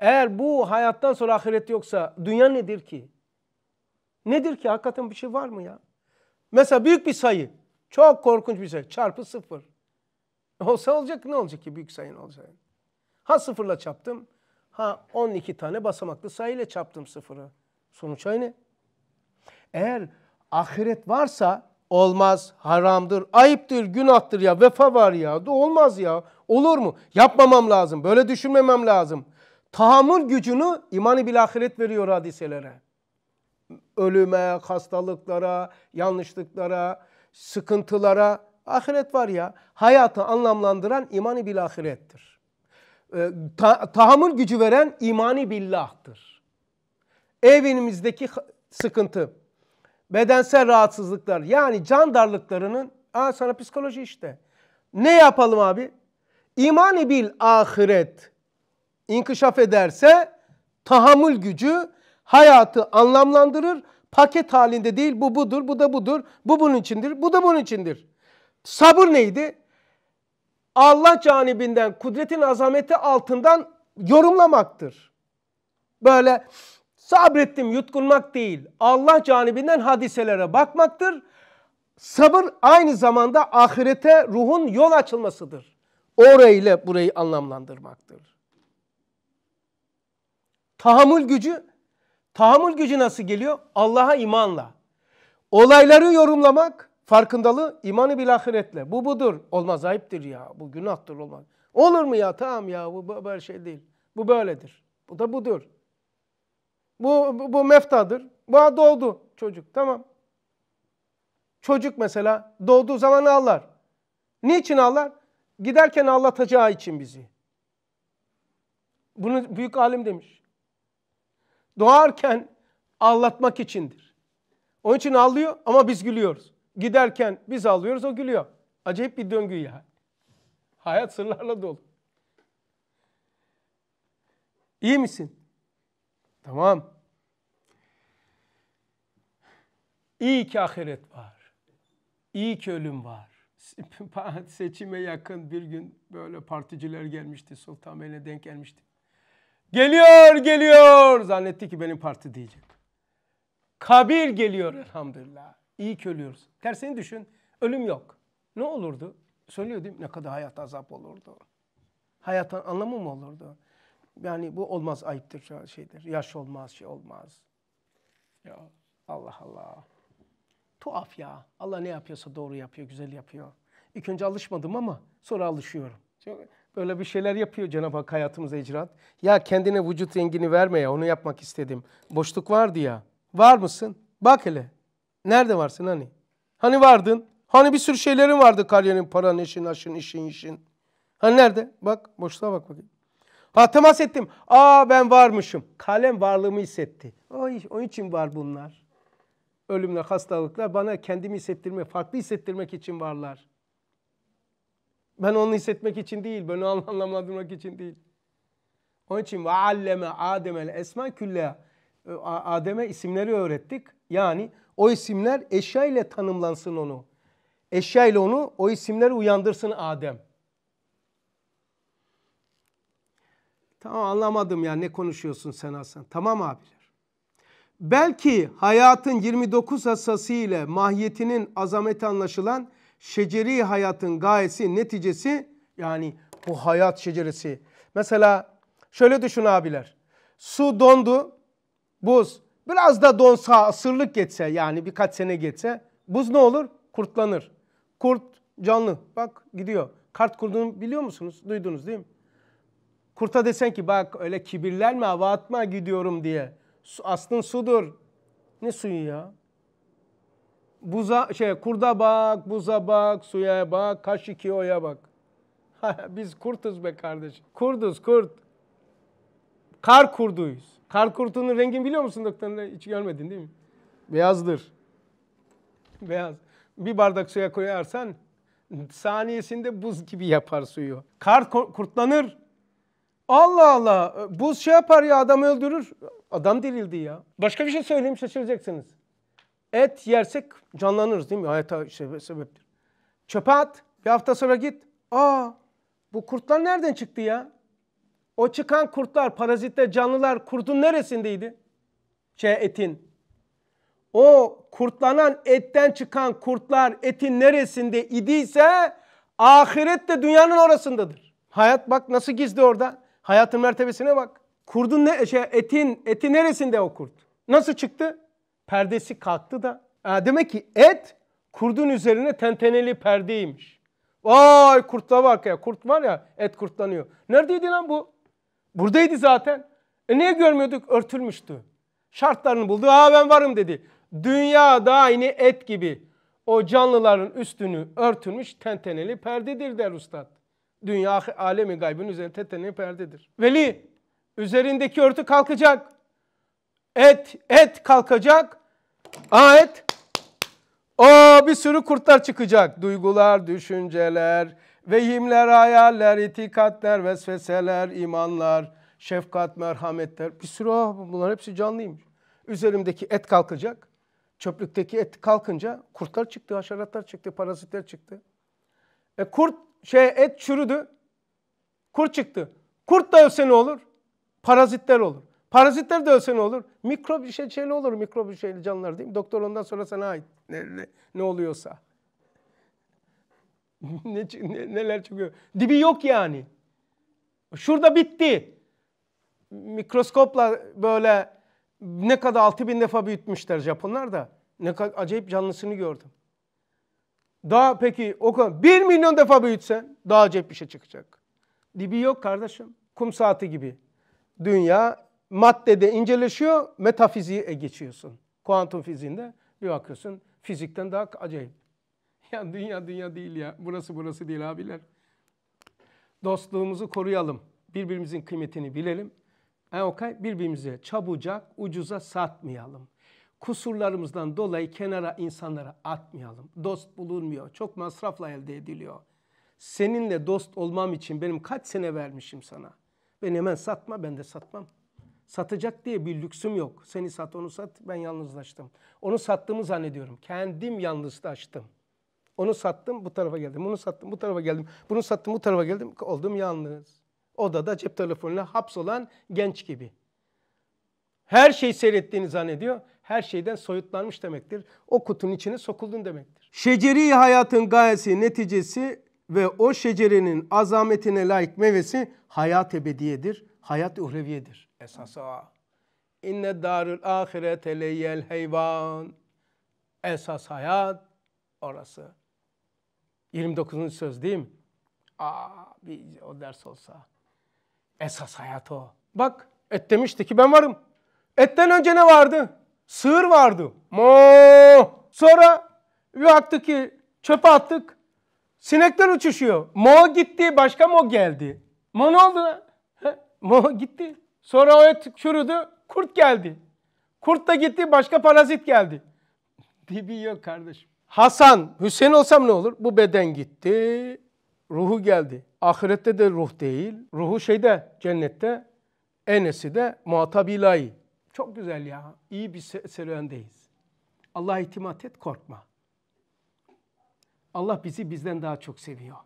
Eğer bu hayattan sonra ahiret yoksa dünya nedir ki? Nedir ki? Hakikaten bir şey var mı ya? Mesela büyük bir sayı. Çok korkunç bir sayı. Çarpı sıfır. Olsa olacak ne olacak ki büyük sayı ne olacak? Ha sıfırla çarptım. Ha 12 tane basamaklı sayıyla çarptım sıfırı. Sonuç aynı. Eğer ahiret varsa olmaz, haramdır, ayıptır, günahtır ya, vefa var ya, da olmaz ya. Olur mu? Yapmamam lazım, böyle düşünmemem lazım tahammül gücünü imanı bil ahiret veriyor hadiselere. Ölüme, hastalıklara, yanlışlıklara, sıkıntılara ahiret var ya. Hayatı anlamlandıran imanı bil ahirettir. E, ta, tahammül gücü veren imani billah'tır. Evimizdeki sıkıntı, bedensel rahatsızlıklar yani can darlıklarının aa sana psikoloji işte. Ne yapalım abi? İmanı bil ahiret inkişaf ederse tahammül gücü hayatı anlamlandırır. Paket halinde değil bu budur, bu da budur, bu bunun içindir, bu da bunun içindir. Sabır neydi? Allah canibinden kudretin azameti altından yorumlamaktır. Böyle sabrettim yutkunmak değil. Allah canibinden hadiselere bakmaktır. Sabır aynı zamanda ahirete ruhun yol açılmasıdır. Orayı ile burayı anlamlandırmaktır. Tahammül gücü, tahammül gücü nasıl geliyor? Allah'a imanla. Olayları yorumlamak, farkındalığı imanı bil ahiretle. Bu budur. Olmaz ayıptır ya. Bu günahtır olmaz. Olur mu ya? Tamam ya. Bu böyle şey değil. Bu böyledir. Bu da budur. Bu, bu, bu meftadır. Bu doğdu çocuk. Tamam. Çocuk mesela doğduğu zaman ağlar. Niçin ağlar? Giderken ağlatacağı için bizi. Bunu büyük alim demiş. Doğarken ağlatmak içindir. Onun için ağlıyor ama biz gülüyoruz. Giderken biz ağlıyoruz o gülüyor. Acayip bir döngü ya. Hayat sırlarla dolu. İyi misin? Tamam. İyi ki ahiret var. İyi ki ölüm var. *laughs* Seçime yakın bir gün böyle particiler gelmişti. Sultanbeyli'ne denk gelmişti. Geliyor geliyor zannetti ki benim parti diyecek. Kabir geliyor elhamdülillah. İyi ki ölüyoruz. Tersini düşün ölüm yok. Ne olurdu? Söylüyor değil mi? Ne kadar hayat azap olurdu. Hayatın anlamı mı olurdu? Yani bu olmaz ayıptır şeydir. Yaş olmaz şey olmaz. Ya Allah Allah. Tuhaf ya. Allah ne yapıyorsa doğru yapıyor, güzel yapıyor. İlk önce alışmadım ama sonra alışıyorum. Çünkü böyle bir şeyler yapıyor Cenab-ı Hak hayatımıza icraat. Ya kendine vücut rengini vermeye onu yapmak istedim. Boşluk vardı ya. Var mısın? Bak hele. Nerede varsın hani? Hani vardın? Hani bir sürü şeylerin vardı kariyerin, paran, işin, aşın, işin, işin. Hani nerede? Bak boşluğa bak bakayım. Ha temas ettim. Aa ben varmışım. Kalem varlığımı hissetti. Oy, onun için var bunlar. Ölümler, hastalıklar bana kendimi hissettirmek, farklı hissettirmek için varlar. Ben onu hissetmek için değil, beni *laughs* anlamlandırmak için değil. Onun için ve alleme Adem'el esma külle Adem'e isimleri öğrettik. Yani o isimler eşya ile tanımlansın onu. Eşya ile onu o isimleri uyandırsın Adem. Tamam anlamadım ya ne konuşuyorsun sen Hasan. Tamam abiler. Belki hayatın 29 hassası ile mahiyetinin azameti anlaşılan şeceri hayatın gayesi, neticesi yani bu hayat şeceresi. Mesela şöyle düşün abiler. Su dondu, buz. Biraz da donsa, asırlık geçse yani birkaç sene geçse buz ne olur? Kurtlanır. Kurt canlı. Bak gidiyor. Kart kurduğunu biliyor musunuz? Duydunuz değil mi? Kurta desen ki bak öyle kibirlenme hava atma gidiyorum diye. Su, aslın sudur. Ne suyu ya? buza şey kurda bak, buza bak, suya bak, oya bak. *laughs* Biz kurtuz be kardeşim. Kurduz, kurt. Kar kurduyuz. Kar kurtunun rengini biliyor musun doktorunda? Hiç görmedin değil mi? Beyazdır. Beyaz. Bir bardak suya koyarsan saniyesinde buz gibi yapar suyu. Kar kurtlanır. Allah Allah. Buz şey yapar ya adam öldürür. Adam dirildi ya. Başka bir şey söyleyeyim şaşıracaksınız. Et yersek canlanırız değil mi? Hayata şey, sebeptir. Çöpe at. Bir hafta sonra git. Aa bu kurtlar nereden çıktı ya? O çıkan kurtlar, parazitler, canlılar kurdun neresindeydi? Şey etin. O kurtlanan etten çıkan kurtlar etin neresinde idiyse ahiret de dünyanın orasındadır. Hayat bak nasıl gizli orada. Hayatın mertebesine bak. Kurdun ne şey etin eti neresinde o kurt? Nasıl çıktı? perdesi kalktı da. E, demek ki et kurdun üzerine tenteneli perdeymiş. Vay kurtla bak ya kurt var ya et kurtlanıyor. Neredeydi lan bu? Buradaydı zaten. E niye görmüyorduk? Örtülmüştü. Şartlarını buldu. Aa ben varım dedi. Dünya da aynı et gibi. O canlıların üstünü örtülmüş tenteneli perdedir der ustad. Dünya alemi gaybın üzerine tenteneli perdedir. Veli üzerindeki örtü kalkacak. Et, et kalkacak. Ayet. O bir sürü kurtlar çıkacak. Duygular, düşünceler, vehimler, hayaller, itikatler, vesveseler, imanlar, şefkat, merhametler. Bir sürü oh, bunlar hepsi canlıymış. Üzerimdeki et kalkacak. Çöplükteki et kalkınca kurtlar çıktı, haşeratlar çıktı, parazitler çıktı. E kurt şey et çürüdü. Kurt çıktı. Kurt da ölse ne olur? Parazitler olur. Parazitler de ölse ne olur? Mikrop şeyli olur mikrop şeyli canlılar değil mi? Doktor ondan sonra sana ait ne, ne, ne oluyorsa. *laughs* ne, ne, neler çıkıyor? Dibi yok yani. Şurada bitti. Mikroskopla böyle ne kadar bin defa büyütmüşler Japonlar da. Ne kadar acayip canlısını gördüm. Daha peki o kadar 1 milyon defa büyütsen daha acayip bir şey çıkacak. Dibi yok kardeşim. Kum saati gibi. Dünya maddede inceleşiyor, metafiziğe geçiyorsun. Kuantum fiziğinde bir bakıyorsun fizikten daha acayip. *laughs* Ya dünya dünya değil ya. Burası burası değil abiler. Dostluğumuzu koruyalım. Birbirimizin kıymetini bilelim. E okay, birbirimize çabucak, ucuza satmayalım. Kusurlarımızdan dolayı kenara insanlara atmayalım. Dost bulunmuyor. Çok masrafla elde ediliyor. Seninle dost olmam için benim kaç sene vermişim sana. Beni hemen satma, ben de satmam satacak diye bir lüksüm yok. Seni sat, onu sat, ben yalnızlaştım. Onu sattığımı zannediyorum. Kendim yalnızlaştım. Onu sattım, bu tarafa geldim. Bunu sattım, bu tarafa geldim. Bunu sattım, bu tarafa geldim. Oldum yalnız. Odada cep telefonuyla hapsolan genç gibi. Her şeyi seyrettiğini zannediyor. Her şeyden soyutlanmış demektir. O kutunun içine sokuldun demektir. Şeceri hayatın gayesi, neticesi ve o şecerenin azametine layık meyvesi hayat ebediyedir. Hayat uhreviyedir esasa. İnne darül ahirete leyel heyvan. Esas hayat orası. 29. söz değil mi? Aa, bir o ders olsa. Esas hayat o. Bak et demişti ki ben varım. Etten önce ne vardı? Sığır vardı. Mo. Sonra bir baktık ki çöpe attık. Sinekler uçuşuyor. Mo gitti, başka mo geldi. Mo ne oldu? He? Mo gitti. Sonra o et çürüdü, kurt geldi. Kurt da gitti, başka parazit geldi. Dibi yok kardeşim. Hasan, Hüseyin olsam ne olur? Bu beden gitti, ruhu geldi. Ahirette de ruh değil, ruhu şeyde, cennette, enesi de muhatab ilahi. Çok güzel ya, iyi bir serüvendeyiz. Allah'a itimat et, korkma. Allah bizi bizden daha çok seviyor.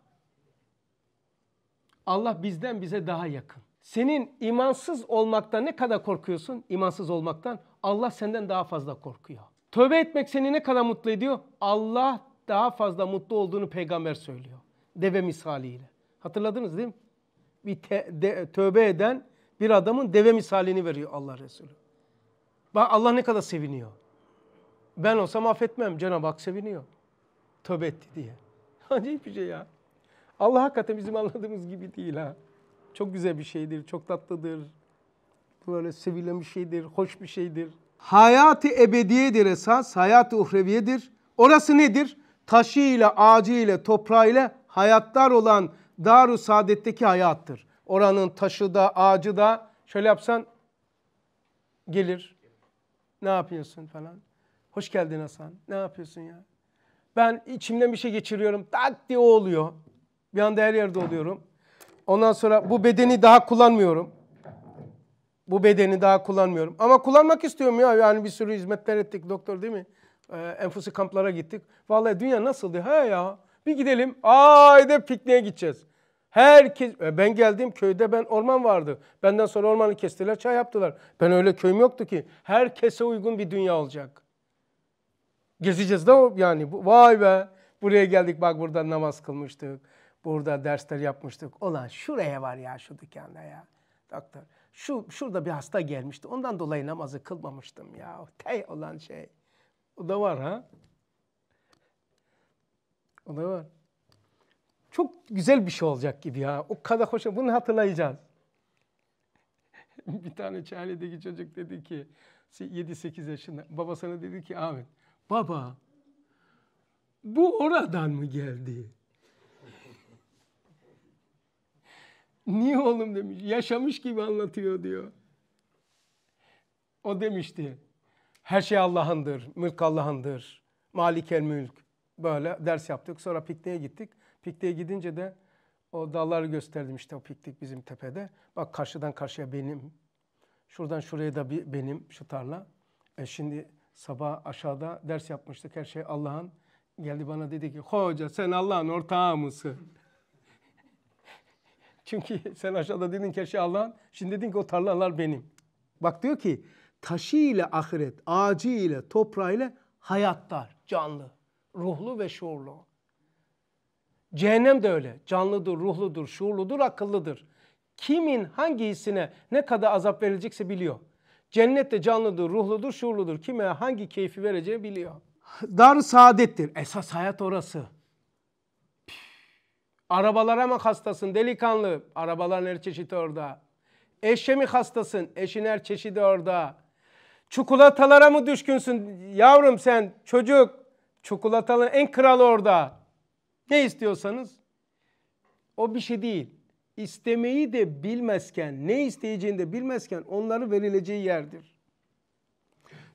Allah bizden bize daha yakın. Senin imansız olmaktan ne kadar korkuyorsun? İmansız olmaktan Allah senden daha fazla korkuyor. Tövbe etmek seni ne kadar mutlu ediyor? Allah daha fazla mutlu olduğunu peygamber söylüyor. Deve misaliyle. Hatırladınız değil mi? Bir te, de, tövbe eden bir adamın deve misalini veriyor Allah Resulü. Bak Allah ne kadar seviniyor. Ben olsam affetmem. Cenab-ı Hak seviniyor. Tövbe etti diye. *laughs* Acayip bir şey ya. Allah hakikaten bizim anladığımız gibi değil ha. Çok güzel bir şeydir, çok tatlıdır. Böyle sevilen bir şeydir, hoş bir şeydir. Hayatı ebediyedir esas, hayatı uhreviyedir. Orası nedir? Taşı ile, ağacı ile, toprağı ile hayatlar olan Daru Saadet'teki hayattır. Oranın taşı da, ağacı da şöyle yapsan gelir. Ne yapıyorsun falan. Hoş geldin Hasan. Ne yapıyorsun ya? Ben içimden bir şey geçiriyorum. Tak diye o oluyor. Bir anda her yerde oluyorum. Ondan sonra bu bedeni daha kullanmıyorum. Bu bedeni daha kullanmıyorum. Ama kullanmak istiyorum ya. Yani bir sürü hizmetler ettik doktor değil mi? Ee, enfusi kamplara gittik. Vallahi dünya nasıldı? He ya. Bir gidelim. Ay de pikniğe gideceğiz. Herkes, e, ben geldiğim köyde ben orman vardı. Benden sonra ormanı kestiler, çay yaptılar. Ben öyle köyüm yoktu ki. Herkese uygun bir dünya olacak. Gezeceğiz de yani. Vay be. Buraya geldik bak burada namaz kılmıştık. Burada dersler yapmıştık. Olan şuraya var ya şu dükkanda ya. Doktor şu şurada bir hasta gelmişti. Ondan dolayı namazı kılmamıştım ya. Tey olan şey. O da var ha. O da var. Çok güzel bir şey olacak gibi ya. O kadar hoş. Bunu hatırlayacağız. bir tane çahaledeki çocuk dedi ki 7-8 yaşında. Babasına dedi ki Ahmet baba bu oradan mı geldi? Niye oğlum demiş. Yaşamış gibi anlatıyor diyor. O demişti. Her şey Allah'ındır. Mülk Allah'ındır. Malikel mülk. Böyle ders yaptık. Sonra pikniğe gittik. Pikniğe gidince de o dalları gösterdim işte o piknik bizim tepede. Bak karşıdan karşıya benim. Şuradan şuraya da bir benim şu tarla. E şimdi sabah aşağıda ders yapmıştık. Her şey Allah'ın. Geldi bana dedi ki hoca sen Allah'ın ortağı mısın? Çünkü *laughs* sen aşağıda dedin ki şey Allah'ın. Şimdi dedin ki o tarlalar benim. Bak diyor ki taşı ile ahiret, ağacı ile, toprağı ile hayattar, canlı, ruhlu ve şuurlu. Cehennem de öyle. Canlıdır, ruhludur, şuurludur, akıllıdır. Kimin hangi hissine ne kadar azap verilecekse biliyor. Cennet de canlıdır, ruhludur, şuurludur. Kime hangi keyfi vereceğini biliyor. Dar saadettir. Esas hayat orası. Arabalara mı hastasın delikanlı? Arabaların her çeşidi orada. Eşe mi hastasın? Eşin her çeşidi orada. Çikolatalara mı düşkünsün? Yavrum sen çocuk. Çikolatanın en kralı orada. Ne istiyorsanız. O bir şey değil. İstemeyi de bilmezken, ne isteyeceğini de bilmezken onları verileceği yerdir.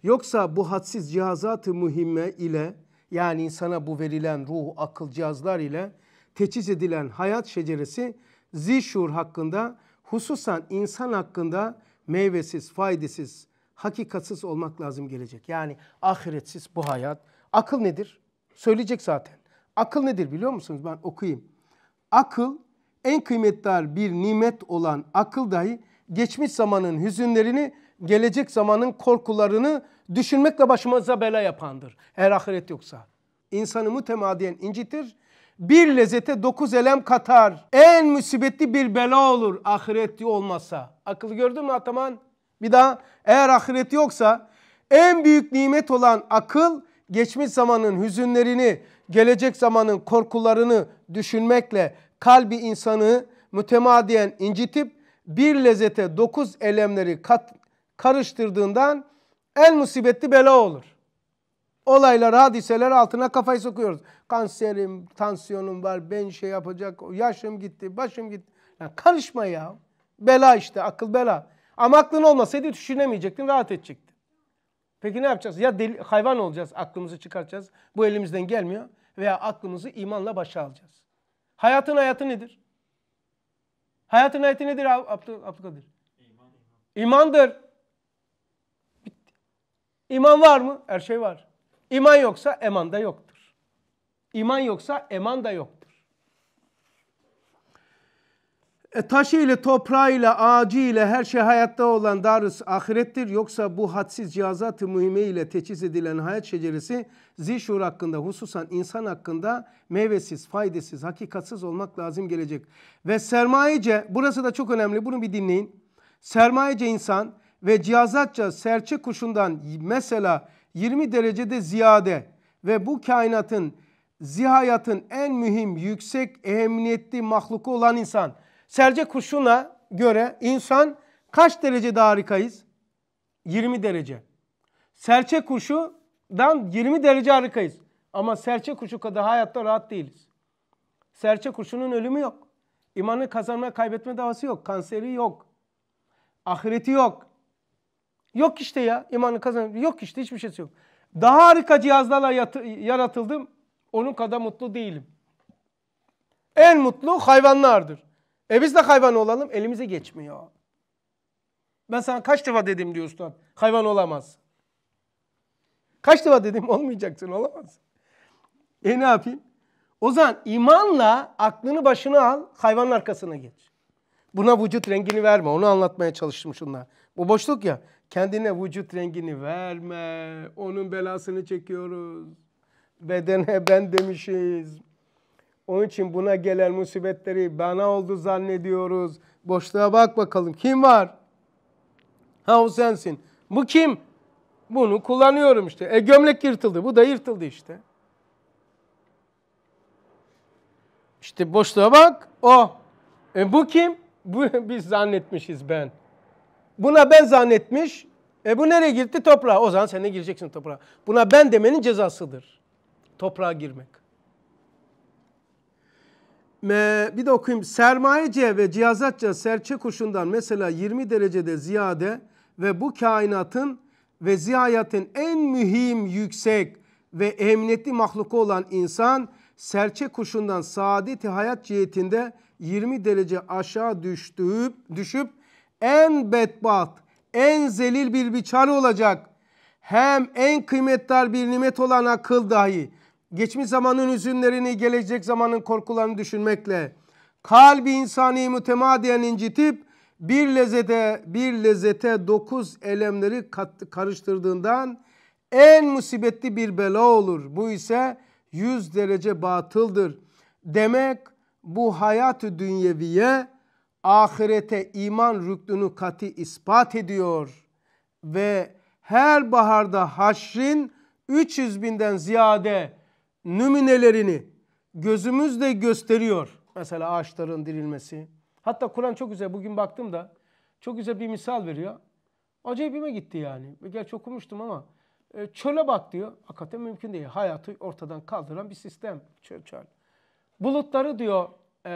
Yoksa bu hadsiz cihazat mühimme ile yani insana bu verilen ruh, akıl cihazlar ile teçhiz edilen hayat şeceresi zişur hakkında hususan insan hakkında meyvesiz, faydasız, hakikatsız olmak lazım gelecek. Yani ahiretsiz bu hayat. Akıl nedir? Söyleyecek zaten. Akıl nedir biliyor musunuz? Ben okuyayım. Akıl en kıymetli bir nimet olan akıl dahi geçmiş zamanın hüzünlerini, gelecek zamanın korkularını düşünmekle başımıza bela yapandır. Eğer ahiret yoksa. İnsanı mütemadiyen incitir bir lezzete dokuz elem katar. En musibetli bir bela olur ahiretli olmasa. Akıl gördün mü Ataman? Bir daha eğer ahiret yoksa en büyük nimet olan akıl geçmiş zamanın hüzünlerini, gelecek zamanın korkularını düşünmekle kalbi insanı mütemadiyen incitip bir lezzete dokuz elemleri kat, karıştırdığından en musibetli bela olur olaylar, hadiseler altına kafayı sokuyoruz. Kanserim, tansiyonum var, ben şey yapacak, yaşım gitti, başım gitti. Yani karışma ya. Bela işte, akıl bela. Ama aklın olmasaydı düşünemeyecektin, rahat edecektin. Peki ne yapacağız? Ya deli, hayvan olacağız, aklımızı çıkartacağız. Bu elimizden gelmiyor. Veya aklımızı imanla başa alacağız. Hayatın hayatı nedir? Hayatın hayatı nedir Abdül, Abdülkadir? İmandır. İman var mı? Her şey var. İman yoksa eman da yoktur. İman yoksa eman da yoktur. E, taşı ile, toprağı ile, ağacı ile her şey hayatta olan darıs ahirettir. Yoksa bu hadsiz cihazat-ı mühime ile teçhiz edilen hayat şeceresi zişur hakkında hususan insan hakkında meyvesiz, faydasız, hakikatsız olmak lazım gelecek. Ve sermayece, burası da çok önemli bunu bir dinleyin. Sermayece insan ve cihazatça serçe kuşundan mesela 20 derecede ziyade ve bu kainatın zihayatın en mühim yüksek ehemmiyetli mahluku olan insan. Serce kuşuna göre insan kaç derecede harikayız? 20 derece. Serçe kuşudan 20 derece harikayız. Ama serçe kuşu kadar hayatta rahat değiliz. Serçe kuşunun ölümü yok. İmanı kazanma kaybetme davası yok. Kanseri yok. Ahireti yok. Yok işte ya imanı kazanıp yok işte hiçbir şey yok. Daha harika cihazlarla yaratıldım. Onun kadar mutlu değilim. En mutlu hayvanlardır. E biz de hayvan olalım elimize geçmiyor. Ben sana kaç defa dedim diyor ustad. Hayvan olamaz. Kaç defa dedim *laughs* olmayacaksın olamaz. E ne yapayım? O zaman imanla aklını başına al hayvanın arkasına geç. Buna vücut rengini verme onu anlatmaya çalıştım şunlar. Bu boşluk ya. Kendine vücut rengini verme. Onun belasını çekiyoruz. Bedene ben demişiz. Onun için buna gelen musibetleri bana oldu zannediyoruz. Boşluğa bak bakalım. Kim var? Ha o sensin. Bu kim? Bunu kullanıyorum işte. E gömlek yırtıldı. Bu da yırtıldı işte. İşte boşluğa bak. O. E bu kim? Bu, *laughs* biz zannetmişiz ben. Buna ben zannetmiş. E bu nereye gitti Toprağa. O zaman sen ne gireceksin toprağa. Buna ben demenin cezasıdır. Toprağa girmek. Bir de okuyayım. Sermayece ve cihazatça serçe kuşundan mesela 20 derecede ziyade ve bu kainatın ve ziyayatın en mühim, yüksek ve emniyetli mahluku olan insan serçe kuşundan saadeti hayat cihetinde 20 derece aşağı düştüğü düşüp en bedbat, en zelil bir biçare olacak. Hem en kıymetli bir nimet olan akıl dahi geçmiş zamanın hüzünlerini, gelecek zamanın korkularını düşünmekle kalbi insani mütemadiyen incitip bir lezzete bir lezzete dokuz elemleri kat, karıştırdığından en musibetli bir bela olur. Bu ise yüz derece batıldır. Demek bu hayatı dünyeviye ahirete iman rüknünü kati ispat ediyor ve her baharda haşrin 300 binden ziyade nüminelerini gözümüzle gösteriyor. Mesela ağaçların dirilmesi. Hatta Kur'an çok güzel bugün baktım da çok güzel bir misal veriyor. Acayipime gitti yani. Gerçi okumuştum ama e, çöle bak diyor. Hakikaten mümkün değil. Hayatı ortadan kaldıran bir sistem. Çöl çöl. Bulutları diyor e,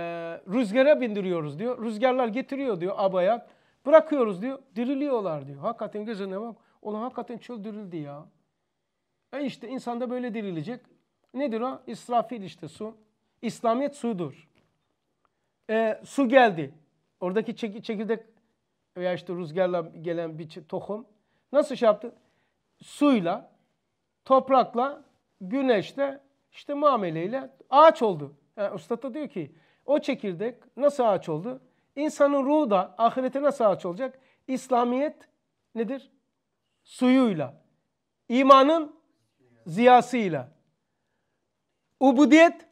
rüzgara bindiriyoruz diyor. Rüzgarlar getiriyor diyor abaya. Bırakıyoruz diyor. Diriliyorlar diyor. Hakikaten gözüne bak. Ulan hakikaten çöl dirildi ya. E işte insanda böyle dirilecek. Nedir o? İsrafil işte su. İslamiyet sudur. E, su geldi. Oradaki çekirdek veya işte rüzgarla gelen bir tohum. Nasıl şey yaptı? Suyla, toprakla, güneşle, işte muameleyle ağaç oldu. Yani e, usta da diyor ki o çekirdek nasıl ağaç oldu? İnsanın ruhu da ahirete nasıl ağaç olacak? İslamiyet nedir? Suyuyla. İmanın ziyasıyla. Ubudiyet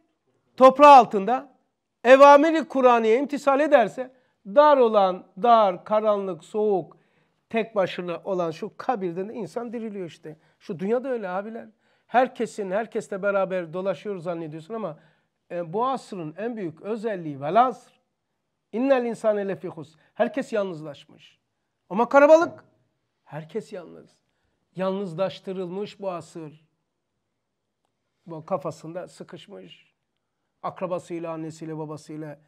toprağı altında. Evamiri Kur'an'ya imtisal ederse dar olan dar, karanlık, soğuk, tek başına olan şu kabirden insan diriliyor işte. Şu dünya da öyle abiler. Herkesin, herkesle beraber dolaşıyoruz zannediyorsun ama e, bu asrın en büyük özelliği vel İnnel insane lefî Herkes yalnızlaşmış. Ama karabalık. Herkes yalnız. Yalnızlaştırılmış bu asır. Bu kafasında sıkışmış. Akrabasıyla, annesiyle, babasıyla.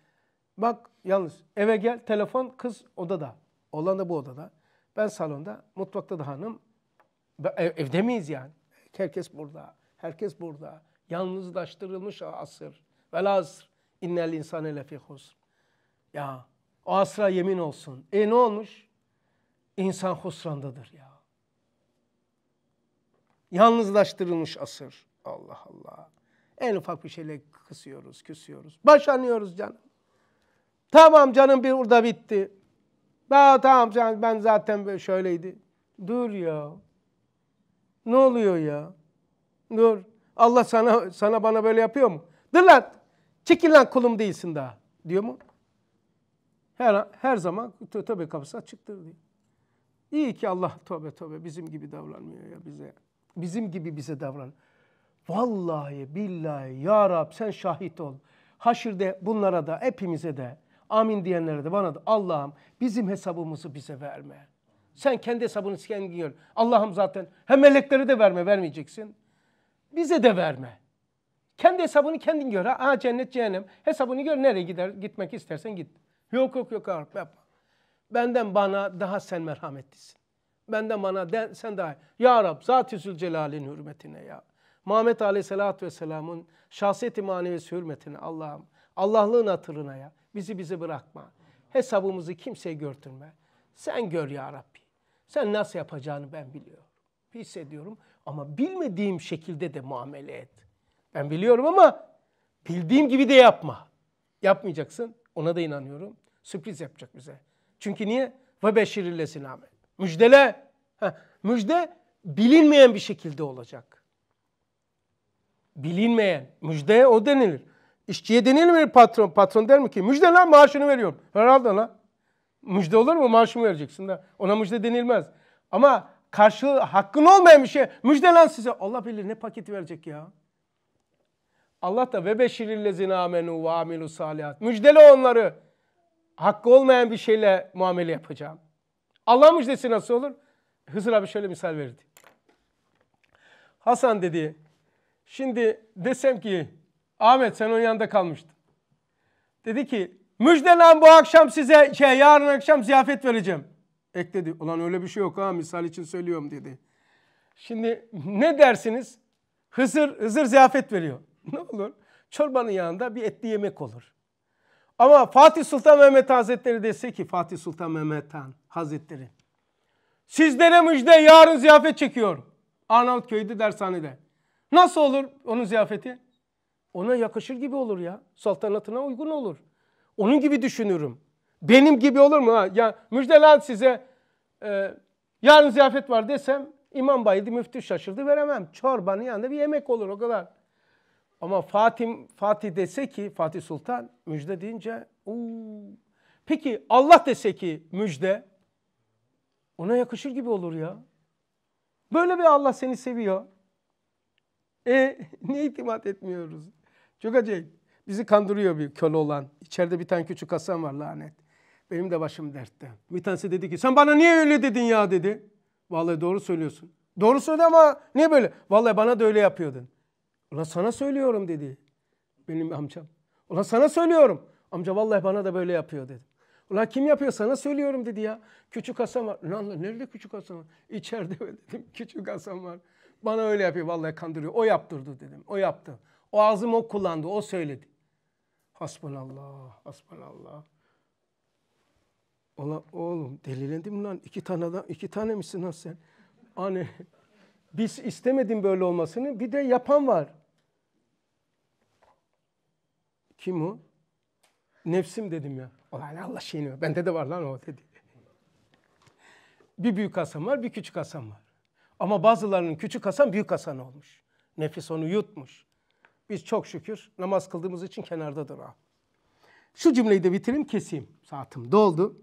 Bak yalnız eve gel telefon kız odada. Olan da bu odada. Ben salonda, mutfakta da hanım. Ev, evde miyiz yani? Herkes burada. Herkes burada. Yalnızlaştırılmış asır. Vel asr. İnnel insane lefî husr. Ya o asra yemin olsun. E ne olmuş? İnsan husrandadır ya. Yalnızlaştırılmış asır. Allah Allah. En ufak bir şeyle kısıyoruz, küsüyoruz. Başanıyoruz canım. Tamam canım bir burada bitti. Aa, tamam canım ben zaten şöyleydi. Dur ya. Ne oluyor ya? Dur. Allah sana sana bana böyle yapıyor mu? Dur lan. Çekil lan kulum değilsin daha diyor mu? Her, her zaman tövbe kapısı açıktır diyor. İyi ki Allah tövbe tövbe bizim gibi davranmıyor ya bize. Bizim gibi bize davran. Vallahi billahi ya Rab sen şahit ol. Haşirde bunlara da hepimize de amin diyenlere de bana da Allah'ım bizim hesabımızı bize verme. Sen kendi hesabını kendin gör. Allah'ım zaten hem melekleri de verme vermeyeceksin. Bize de verme. Kendi hesabını kendin gör. Ha cennet cehennem. Hesabını gör nereye gider gitmek istersen git. Yok yok yok Arap yapma. Benden bana daha sen merhametlisin. Benden bana de, sen daha. Ya Rab Zat-ı Zülcelal'in hürmetine ya. Muhammed Aleyhisselatü Vesselam'ın şahsiyeti manevisi hürmetine Allah'ım. Allah'lığın hatırına ya. Bizi bizi bırakma. Hesabımızı kimseye görtürme. Sen gör ya Rabbi. Sen nasıl yapacağını ben biliyorum. Hissediyorum ama bilmediğim şekilde de muamele et. Ben biliyorum ama bildiğim gibi de yapma. Yapmayacaksın. Ona da inanıyorum. Sürpriz yapacak bize. Çünkü niye? Ve beşirillesine amel. Müjdele. Heh, müjde bilinmeyen bir şekilde olacak. Bilinmeyen. Müjde o denilir. İşçiye denilir mi patron? Patron der mi ki müjde lan maaşını veriyorum. Herhalde lan. Müjde olur mu? Maaşımı vereceksin de. Ona müjde denilmez. Ama karşılığı hakkın olmayan bir şey. Müjde lan size. Allah bilir ne paketi verecek ya. Allah da ve beşirillezine amenu ve amilu salihat. Müjdele onları. Hakkı olmayan bir şeyle muamele yapacağım. Allah müjdesi nasıl olur? Hızır abi şöyle misal verdi. Hasan dedi. Şimdi desem ki Ahmet sen onun yanında kalmıştın. Dedi ki müjdelen bu akşam size şey yarın akşam ziyafet vereceğim. Ekledi. Ulan öyle bir şey yok ha misal için söylüyorum dedi. Şimdi ne dersiniz? Hızır, Hızır ziyafet veriyor. *laughs* ne olur? Çorbanın yanında bir etli yemek olur. Ama Fatih Sultan Mehmet Hazretleri dese ki Fatih Sultan Mehmet Han Hazretleri sizlere müjde yarın ziyafet çekiyor Arnavut köyde dershanede. Nasıl olur onun ziyafeti? Ona yakışır gibi olur ya. sultanatına uygun olur. Onun gibi düşünürüm. Benim gibi olur mu? Ha? Ya müjde lan size e, yarın ziyafet var desem İmam Bayedi müftü şaşırdı veremem. Çorbanın yanında bir yemek olur o kadar. Ama Fatih, Fatih dese ki Fatih Sultan müjde deyince uuu. Peki Allah dese ki müjde ona yakışır gibi olur ya. Böyle bir Allah seni seviyor. E *laughs* ne itimat etmiyoruz? Çok acayip. Bizi kandırıyor bir köle olan. İçeride bir tane küçük Hasan var lanet. Benim de başım dertte. Bir tanesi dedi ki sen bana niye öyle dedin ya dedi. Vallahi doğru söylüyorsun. Doğru söyledi ama niye böyle? Vallahi bana da öyle yapıyordun. Ulan sana söylüyorum dedi benim amcam. Ulan sana söylüyorum. Amca vallahi bana da böyle yapıyor dedi. Ulan kim yapıyor sana söylüyorum dedi ya. Küçük Hasan var. Lan nerede küçük Hasan var? İçeride dedim. *laughs* Küçük Hasan var. Bana öyle yapıyor vallahi kandırıyor. O yaptırdı dedim. O yaptı. O ağzımı o kullandı. O söyledi. Hasbunallah. Hasbunallah. Ola, oğlum delilendim lan. İki tane adam, iki tane misin lan sen? Hani *laughs* biz istemedim böyle olmasını. Bir de yapan var. Kim o? Nefsim dedim ya. Allah Allah şeyini Bende de var lan o dedi. Bir büyük Hasan var, bir küçük Hasan var. Ama bazılarının küçük Hasan büyük Hasan olmuş. Nefis onu yutmuş. Biz çok şükür namaz kıldığımız için kenardadır ha. Şu cümleyi de bitireyim keseyim. Saatim doldu.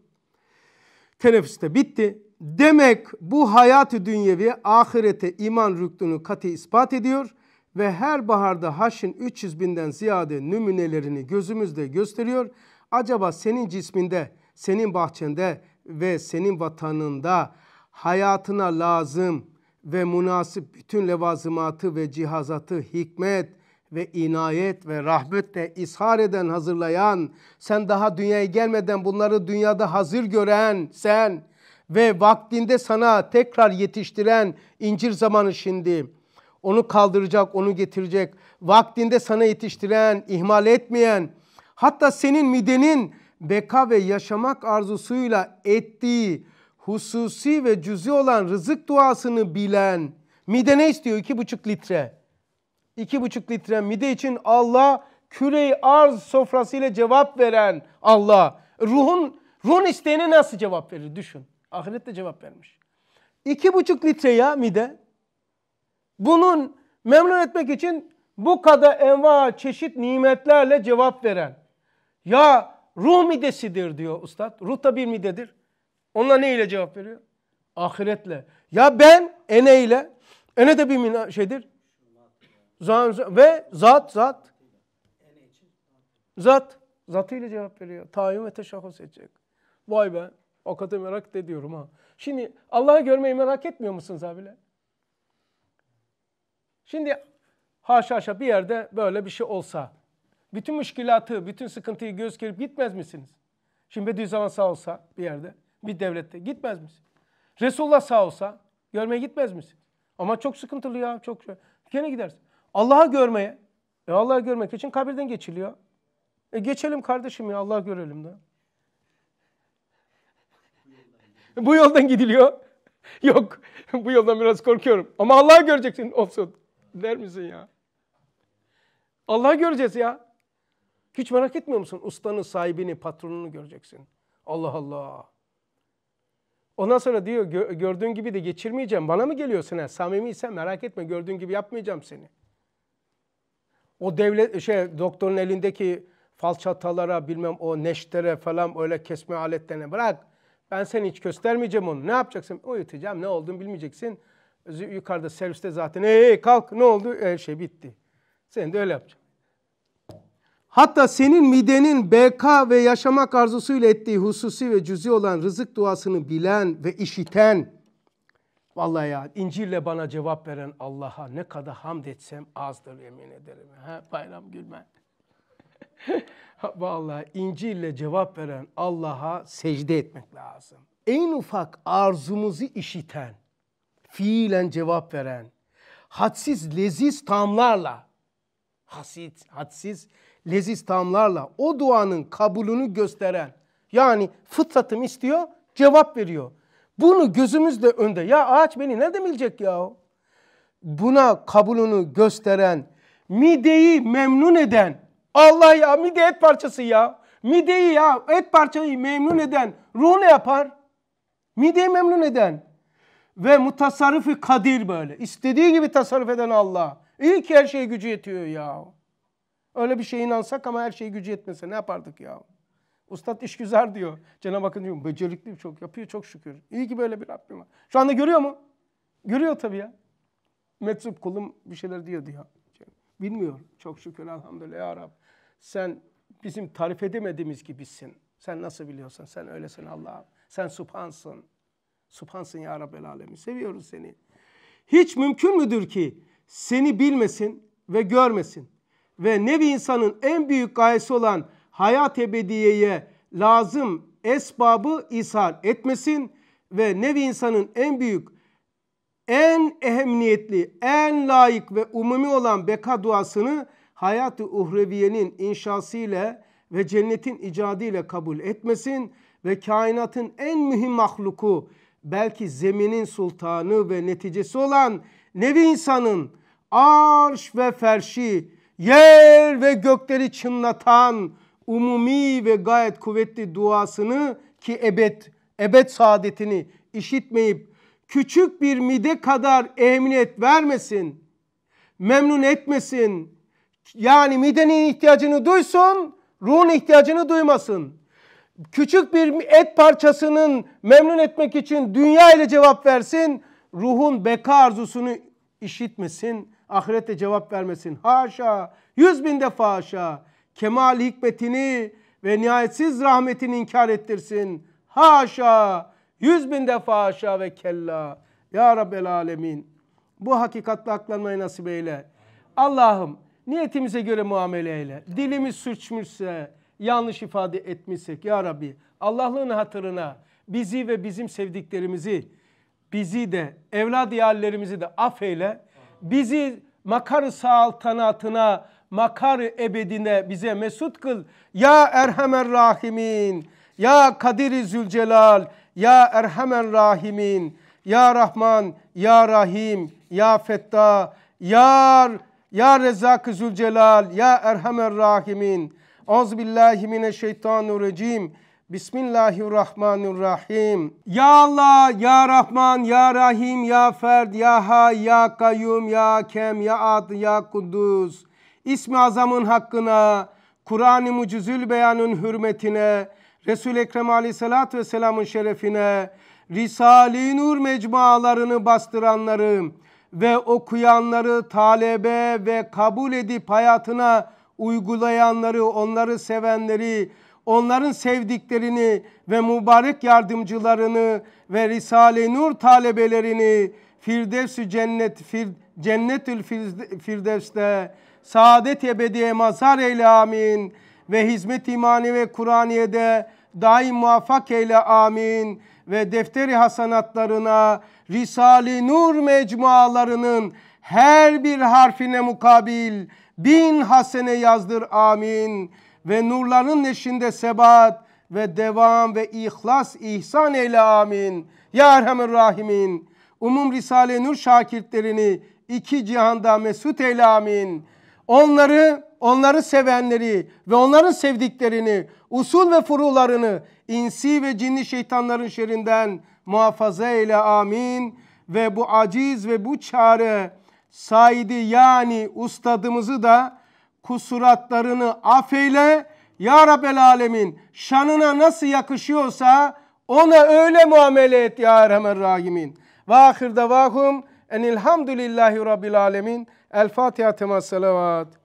Teneffüs de bitti. Demek bu hayatı dünyevi ahirete iman rüktünü katı ispat ediyor ve her baharda haşin 300 binden ziyade nümunelerini gözümüzde gösteriyor. Acaba senin cisminde, senin bahçende ve senin vatanında hayatına lazım ve münasip bütün levazımatı ve cihazatı hikmet ve inayet ve rahmetle ishar eden, hazırlayan, sen daha dünyaya gelmeden bunları dünyada hazır gören sen ve vaktinde sana tekrar yetiştiren incir zamanı şimdi.'' onu kaldıracak, onu getirecek, vaktinde sana yetiştiren, ihmal etmeyen, hatta senin midenin beka ve yaşamak arzusuyla ettiği hususi ve cüzi olan rızık duasını bilen, mide ne istiyor? İki buçuk litre. İki buçuk litre mide için Allah küreyi arz sofrası ile cevap veren Allah. Ruhun, ruhun isteğine nasıl cevap verir? Düşün. Ahirette cevap vermiş. İki buçuk litre ya mide bunun memnun etmek için bu kadar enva çeşit nimetlerle cevap veren. Ya ruh midesidir diyor ustad. Ruh da bir midedir. Onunla ne ile cevap veriyor? Ahiretle. Ya ben ene ile. Ene de bir şeydir. ve zat zat. Zat. ile cevap veriyor. Tayin ve teşahhus edecek. Vay be. O kadar merak ediyorum ha. Şimdi Allah'ı görmeyi merak etmiyor musunuz abiler? Şimdi haşa haşa bir yerde böyle bir şey olsa bütün müşkilatı, bütün sıkıntıyı göz gelip gitmez misiniz? Şimdi Bediüzzaman sağ olsa bir yerde, bir devlette gitmez misin? Resulullah sağ olsa görmeye gitmez misin? Ama çok sıkıntılı ya, çok şey. Gene gidersin. Allah'ı görmeye, e Allah'ı görmek için kabirden geçiliyor. E geçelim kardeşim ya, Allah görelim de. bu yoldan gidiliyor. *laughs* Yok, bu yoldan biraz korkuyorum. Ama Allah'ı göreceksin olsun der misin ya? Allah'ı göreceğiz ya. Hiç merak etmiyor musun? Ustanın sahibini, patronunu göreceksin. Allah Allah. Ondan sonra diyor gördüğün gibi de geçirmeyeceğim. Bana mı geliyorsun ha? Samimiyse merak etme gördüğün gibi yapmayacağım seni. O devlet şey doktorun elindeki falçatalara bilmem o neştere falan öyle kesme aletlerine bırak. Ben seni hiç göstermeyeceğim onu. Ne yapacaksın? Uyutacağım. Ne olduğunu bilmeyeceksin. Yukarıda serviste zaten hey kalk ne oldu? Her şey bitti. Sen de öyle yapacaksın. Hatta senin midenin BK ve yaşamak arzusuyla ettiği hususi ve cüzi olan rızık duasını bilen ve işiten Vallahi ya İncil'le bana cevap veren Allah'a ne kadar hamd etsem azdır yemin ederim. Ha, bayram gülme. *laughs* Vallahi İncil'le cevap veren Allah'a secde etmek lazım. En ufak arzumuzu işiten, fiilen cevap veren, hadsiz leziz tamlarla, hasit, hadsiz leziz tamlarla o duanın kabulünü gösteren, yani fıtratım istiyor, cevap veriyor. Bunu gözümüzde önde, ya ağaç beni ne bilecek ya? Buna kabulünü gösteren, mideyi memnun eden, Allah ya mide et parçası ya, mideyi ya et parçayı memnun eden ruh ne yapar? Mideyi memnun eden ve mutasarrıfı kadir böyle. İstediği gibi tasarruf eden Allah. İyi ki her şeye gücü yetiyor ya. Öyle bir şeye inansak ama her şeye gücü yetmese ne yapardık ya? Ustad işgüzar diyor. Cenab-ı Hakk'ın diyor becerikli çok yapıyor çok şükür. İyi ki böyle bir Rabbim var. Şu anda görüyor mu? Görüyor tabii ya. Metsup kulum bir şeyler diyor diyor. Bilmiyor. Çok şükür elhamdülillah ya Rab. Sen bizim tarif edemediğimiz gibisin. Sen nasıl biliyorsun? sen öylesin Allah'ım. Sen subhansın. Subhansın ya Rabbel Alemin. Seviyoruz seni. Hiç mümkün müdür ki seni bilmesin ve görmesin? Ve nevi insanın en büyük gayesi olan hayat ebediyeye lazım esbabı ishal etmesin ve nevi insanın en büyük, en ehemmiyetli, en layık ve umumi olan beka duasını hayat-ı uhreviyenin inşası ile ve cennetin icadı ile kabul etmesin ve kainatın en mühim mahluku belki zeminin sultanı ve neticesi olan nevi insanın arş ve ferşi, yer ve gökleri çınlatan umumi ve gayet kuvvetli duasını ki ebed, ebed saadetini işitmeyip küçük bir mide kadar emniyet vermesin, memnun etmesin. Yani midenin ihtiyacını duysun, ruhun ihtiyacını duymasın küçük bir et parçasının memnun etmek için dünya ile cevap versin, ruhun beka arzusunu işitmesin, ahirette cevap vermesin. Haşa, yüz bin defa haşa, kemal hikmetini ve nihayetsiz rahmetini inkar ettirsin. Haşa, yüz bin defa haşa ve kella. Ya Rabbel Alemin, bu hakikatle aklanmayı nasip eyle. Allah'ım niyetimize göre muamele eyle. Dilimiz sürçmüşse, yanlış ifade etmişsek ya Rabbi Allah'lığın hatırına bizi ve bizim sevdiklerimizi bizi de evlad yerlerimizi de affeyle. Bizi makar saltanatına makar ebedine bize mesut kıl. Ya Erhamer Rahimin, Ya Kadir-i Zülcelal, Ya Erhamer Rahimin, Ya Rahman, Ya Rahim, Ya Fettah, Ya, ya Rezak-ı Zülcelal, Ya Erhamer Rahimin. Az billahi mineşşeytanirracim. Bismillahirrahmanirrahim. Ya Allah, Ya Rahman, Ya Rahim, Ya Ferd, Ya Hay, Ya Kayyum, Ya Kem, Ya Ad, Ya Kudüs. İsmi Azam'ın hakkına, Kur'an-ı Mucizül Beyan'ın hürmetine, Resul-i Ekrem Aleyhisselatü Vesselam'ın şerefine, Risale-i Nur mecmualarını bastıranları ve okuyanları talebe ve kabul edip hayatına uygulayanları, onları sevenleri, onların sevdiklerini ve mübarek yardımcılarını ve Risale-i Nur talebelerini Firdevs-i Cennet, Fir, Cennetül Firdevs'te saadet ebediye mazhar eyle amin ve hizmet imani ve Kur'aniye'de daim muvaffak eyle amin ve defteri hasanatlarına Risale-i Nur mecmualarının her bir harfine mukabil bin hasene yazdır amin. Ve nurların neşinde sebat ve devam ve ihlas ihsan eyle amin. Ya Erhamer Rahimin. Umum Risale Nur şakirtlerini iki cihanda mesut eyle amin. Onları, onları sevenleri ve onların sevdiklerini, usul ve furularını insi ve cinli şeytanların şerinden muhafaza eyle amin. Ve bu aciz ve bu çare Said'i yani ustadımızı da kusuratlarını affeyle. Ya Rabbel Alemin şanına nasıl yakışıyorsa ona öyle muamele et ya Erhamer Rahimin. Ve ahir davahum enilhamdülillahi Rabbil Alemin. El Fatiha tema salavat.